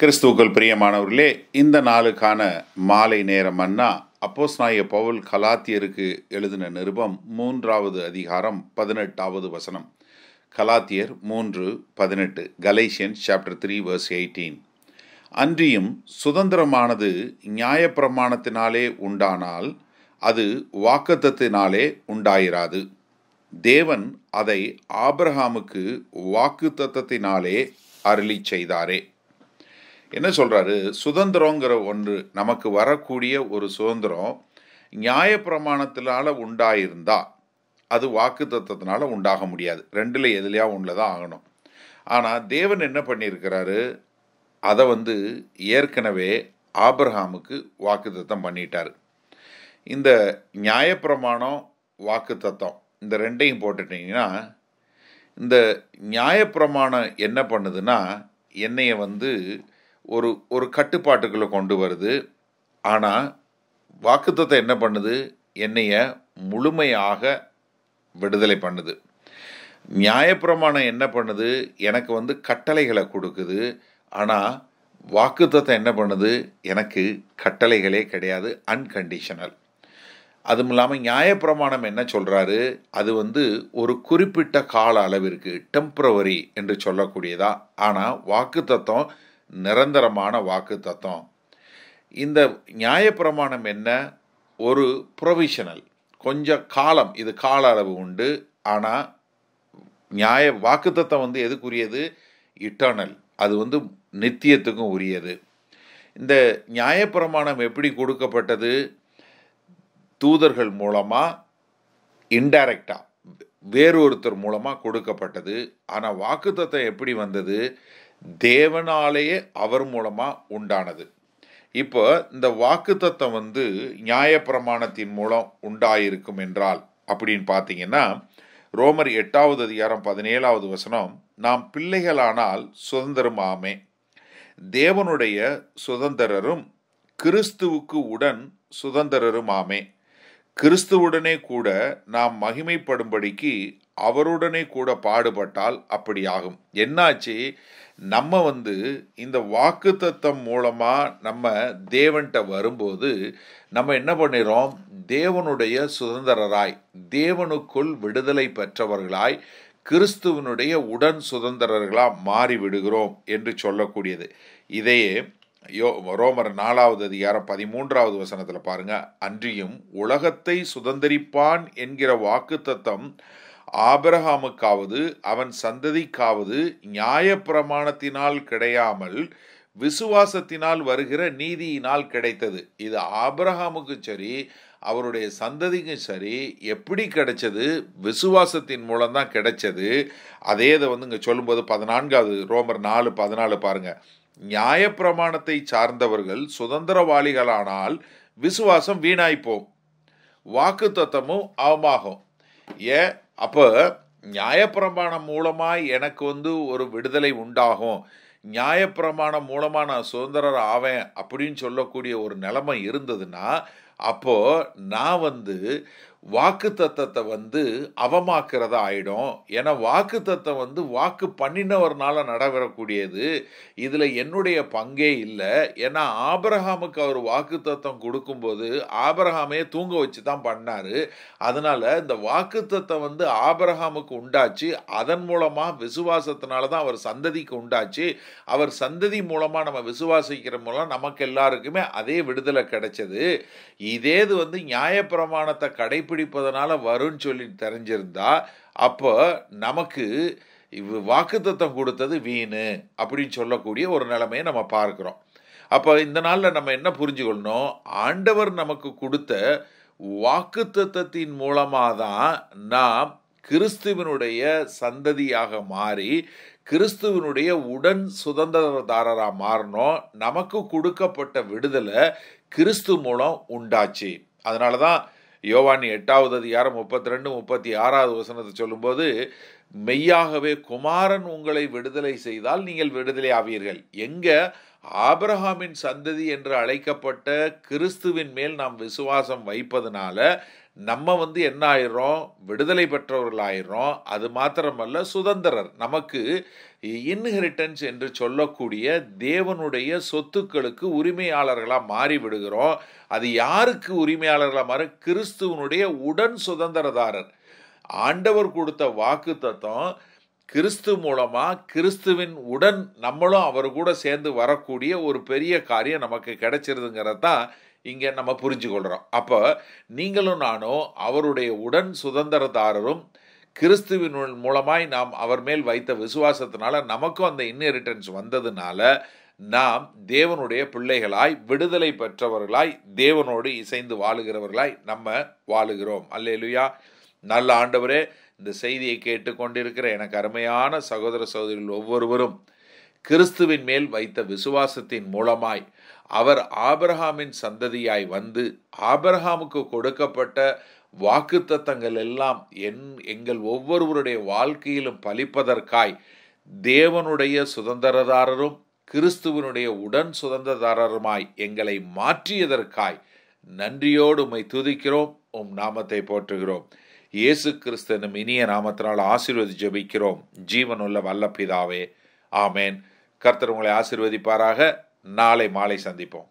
கிறிஸ்துவுக்குள் பிரியமானவர்களே இந்த நாளுக்கான மாலை நேரம் அண்ணா அப்போஸ் நாய பவுல் கலாத்தியருக்கு எழுதின நிருபம் மூன்றாவது அதிகாரம் பதினெட்டாவது வசனம் கலாத்தியர் மூன்று பதினெட்டு Galatians chapter three verse eighteen அன்றியும் சுதந்திரமானது நியாயப்பிரமாணத்தினாலே உண்டானால் அது வாக்குத்தத்தினாலே உண்டாயிராது தேவன் அதை ஆபிரஹாமுக்கு வாக்குத்தத்தினாலே அருளி செய்தாரே என்ன சொல்கிறாரு சுதந்திரங்கிற ஒன்று நமக்கு வரக்கூடிய ஒரு சுதந்திரம் நியாயப்பிரமாணத்தினால் உண்டாயிருந்தா அது வாக்கு தத்துவத்தினால உண்டாக முடியாது ரெண்டில் எதுலையா ஒன்றில் தான் ஆகணும் ஆனால் தேவன் என்ன பண்ணியிருக்கிறாரு அதை வந்து ஏற்கனவே ஆபிரஹாமுக்கு வாக்கு தத்தம் பண்ணிட்டார் இந்த நியாயப்பிரமாணம் வாக்கு தத்தம் இந்த ரெண்டையும் போட்டுட்டிங்கன்னா இந்த நியாயப்பிரமாணம் என்ன பண்ணுதுன்னா என்னைய வந்து ஒரு ஒரு கட்டுப்பாட்டுக்குள்ளே கொண்டு வருது ஆனால் வாக்குத்தத்தை என்ன பண்ணுது என்னைய முழுமையாக விடுதலை பண்ணுது நியாயப்பிரமாணம் என்ன பண்ணுது எனக்கு வந்து கட்டளைகளை கொடுக்குது ஆனால் வாக்குத்தத்தை என்ன பண்ணுது எனக்கு கட்டளைகளே கிடையாது அன்கண்டிஷனல் அதுவும் இல்லாமல் நியாயப்பிரமாணம் என்ன சொல்கிறாரு அது வந்து ஒரு குறிப்பிட்ட கால அளவிற்கு டெம்ப்ரவரி என்று சொல்லக்கூடியதா ஆனால் வாக்குத்தம் நிரந்தரமான வாக்கு தத்துவம் இந்த நியாயப்பிரமாணம் என்ன ஒரு ப்ரொவிஷனல் கொஞ்ச காலம் இது கால அளவு உண்டு ஆனால் நியாய வாக்குத்தத்தம் வந்து எதுக்குரியது இட்டர்னல் அது வந்து நித்தியத்துக்கும் உரியது இந்த நியாயப்பிரமாணம் எப்படி கொடுக்கப்பட்டது தூதர்கள் மூலமாக இன்டைரக்டாக வேறொருத்தர் மூலமாக கொடுக்கப்பட்டது ஆனால் வாக்குத்தத்தம் எப்படி வந்தது தேவனாலேயே அவர் மூலமாக உண்டானது இப்போ இந்த வாக்கு தத்தம் வந்து நியாயப்பிரமாணத்தின் மூலம் உண்டாயிருக்கும் என்றால் அப்படின்னு பார்த்தீங்கன்னா ரோமர் எட்டாவது அதிகாரம் பதினேழாவது வசனம் நாம் பிள்ளைகளானால் சுதந்திரமாமே தேவனுடைய சுதந்திரரும் கிறிஸ்துவுக்கு உடன் சுதந்திரருமாமே கிறிஸ்துவுடனே கூட நாம் மகிமைப்படும்படிக்கு அவருடனே கூட பாடுபட்டால் அப்படி ஆகும் என்னாச்சு நம்ம வந்து இந்த வாக்கு தத்தம் மூலமாக நம்ம தேவன்கிட்ட வரும்போது நம்ம என்ன பண்ணிடுறோம் தேவனுடைய சுதந்திரராய் தேவனுக்குள் விடுதலை பெற்றவர்களாய் கிறிஸ்துவனுடைய உடன் சுதந்திரர்களாக மாறிவிடுகிறோம் என்று சொல்லக்கூடியது இதையே யோ ரோமர் நாலாவது அதிகாரம் பதிமூன்றாவது வசனத்தில் பாருங்க அன்றியும் உலகத்தை சுதந்திரிப்பான் என்கிற வாக்கு தத்தம் ஆபரகாமுக்காவது அவன் சந்ததிக்காவது நியாய பிரமாணத்தினால் கிடையாமல் விசுவாசத்தினால் வருகிற நீதியினால் கிடைத்தது இது ஆபரகாமுக்கும் சரி அவருடைய சந்ததிக்கும் சரி எப்படி கிடைச்சது விசுவாசத்தின் மூலம்தான் கிடைச்சது அதே இதை வந்து இங்கே சொல்லும்போது பதினான்காவது ரோமர் நாலு பதினாலு பாருங்கள் நியாயப்பிரமாணத்தை சார்ந்தவர்கள் சுதந்திரவாளிகளானால் விசுவாசம் வீணாய்ப்போம் வாக்கு தத்தமும் அவமாகும் ஏ அப்போ நியாயப்பிரமாணம் மூலமாக எனக்கு வந்து ஒரு விடுதலை உண்டாகும் நியாயப்பிரமாணம் மூலமாக நான் சுதந்திரர் ஆவேன் அப்படின்னு சொல்லக்கூடிய ஒரு நிலைமை இருந்ததுன்னா அப்போது நான் வந்து வாக்கு தத்தத்தை வந்து அவமாக்குறதா ஆயிடும் ஏன்னா வாக்கு தத்தம் வந்து வாக்கு பண்ணினவர்னால நடைபெறக்கூடியது இதில் என்னுடைய பங்கே இல்லை ஏன்னா ஆபரஹாமுக்கு அவர் வாக்கு தத்தம் கொடுக்கும்போது ஆபரஹாமே தூங்க வச்சு தான் பண்ணார் அதனால் இந்த வாக்கு தத்தம் வந்து ஆபரஹாமுக்கு உண்டாச்சு அதன் மூலமாக விசுவாசத்தினால தான் அவர் சந்ததிக்கு உண்டாச்சு அவர் சந்ததி மூலமாக நம்ம விசுவாசிக்கிற மூலம் நமக்கு எல்லாருக்குமே அதே விடுதலை கிடைச்சது இதே இது வந்து நியாயப்பிரமாணத்தை கடைபிடிப்பதனால வரும்னு சொல்லி தெரிஞ்சிருந்தா அப்போ நமக்கு வாக்குத்தத்தம் கொடுத்தது வீணு அப்படின்னு சொல்லக்கூடிய ஒரு நிலைமையை நம்ம பார்க்குறோம் அப்போ இந்த நாளில் நம்ம என்ன புரிஞ்சுக்கொள்ளணும் ஆண்டவர் நமக்கு கொடுத்த வாக்குத்தத்தின் மூலமாக தான் நாம் கிறிஸ்துவனுடைய சந்ததியாக மாறி கிறிஸ்துவனுடைய உடன் சுதந்திரதாரராக மாறணும் நமக்கு கொடுக்கப்பட்ட விடுதலை கிறிஸ்து மூலம் உண்டாச்சு அதனால தான் யோவானி எட்டாவது அதிகாரம் முப்பத்தி ரெண்டு முப்பத்தி ஆறாவது வசனத்தை சொல்லும்போது மெய்யாகவே குமாரன் உங்களை விடுதலை செய்தால் நீங்கள் விடுதலை ஆவீர்கள் எங்கே ஆபிரஹாமின் சந்ததி என்று அழைக்கப்பட்ட கிறிஸ்துவின் மேல் நாம் விசுவாசம் வைப்பதனால நம்ம வந்து என்ன ஆயிடுறோம் விடுதலை பெற்றவர்கள் ஆயிடுறோம் அது மாத்திரமல்ல சுதந்திரர் நமக்கு இன்ஹெரிட்டன்ஸ் என்று சொல்லக்கூடிய தேவனுடைய சொத்துக்களுக்கு உரிமையாளர்களாக மாறி விடுகிறோம் அது யாருக்கு உரிமையாளர்களாக மாற கிறிஸ்துவனுடைய உடன் சுதந்திரதாரர் ஆண்டவர் கொடுத்த வாக்கு தத்துவம் கிறிஸ்து மூலமாக கிறிஸ்துவின் உடன் நம்மளும் அவர் கூட சேர்ந்து வரக்கூடிய ஒரு பெரிய காரியம் நமக்கு கிடைச்சிருதுங்கிறதான் இங்கே நம்ம புரிஞ்சு கொள்கிறோம் அப்போ நீங்களும் நானும் அவருடைய உடன் சுதந்திரதாரரும் கிறிஸ்துவின் மூலமாய் நாம் அவர் மேல் வைத்த விசுவாசத்தினால நமக்கும் அந்த இன்னெரிட்டன்ஸ் வந்ததுனால நாம் தேவனுடைய பிள்ளைகளாய் விடுதலை பெற்றவர்களாய் தேவனோடு இசைந்து வாழுகிறவர்களாய் நம்ம வாழுகிறோம் அல்லேலுயா நல்ல ஆண்டவரே இந்த செய்தியை கேட்டுக்கொண்டிருக்கிற எனக்கு அருமையான சகோதர சகோதரிகள் ஒவ்வொருவரும் கிறிஸ்துவின் மேல் வைத்த விசுவாசத்தின் மூலமாய் அவர் ஆபரஹாமின் சந்ததியாய் வந்து ஆபரஹாமுக்கு கொடுக்கப்பட்ட வாக்குத்தங்கள் எல்லாம் என் எங்கள் ஒவ்வொருவருடைய வாழ்க்கையிலும் பலிப்பதற்காய் தேவனுடைய சுதந்திரதாரரும் கிறிஸ்துவனுடைய உடன் சுதந்திரதாரருமாய் எங்களை மாற்றியதற்காய் நன்றியோடு உம்மை துதிக்கிறோம் உம் நாமத்தை போற்றுகிறோம் இயேசு கிறிஸ்தனும் இனிய நாமத்தினால் ஆசீர்வதி ஜபிக்கிறோம் ஜீவனுள்ள வல்ல பிதாவே ஆமேன் கர்த்தர் உங்களை ஆசிர்வதிப்பாராக நாளை மாலை சந்திப்போம்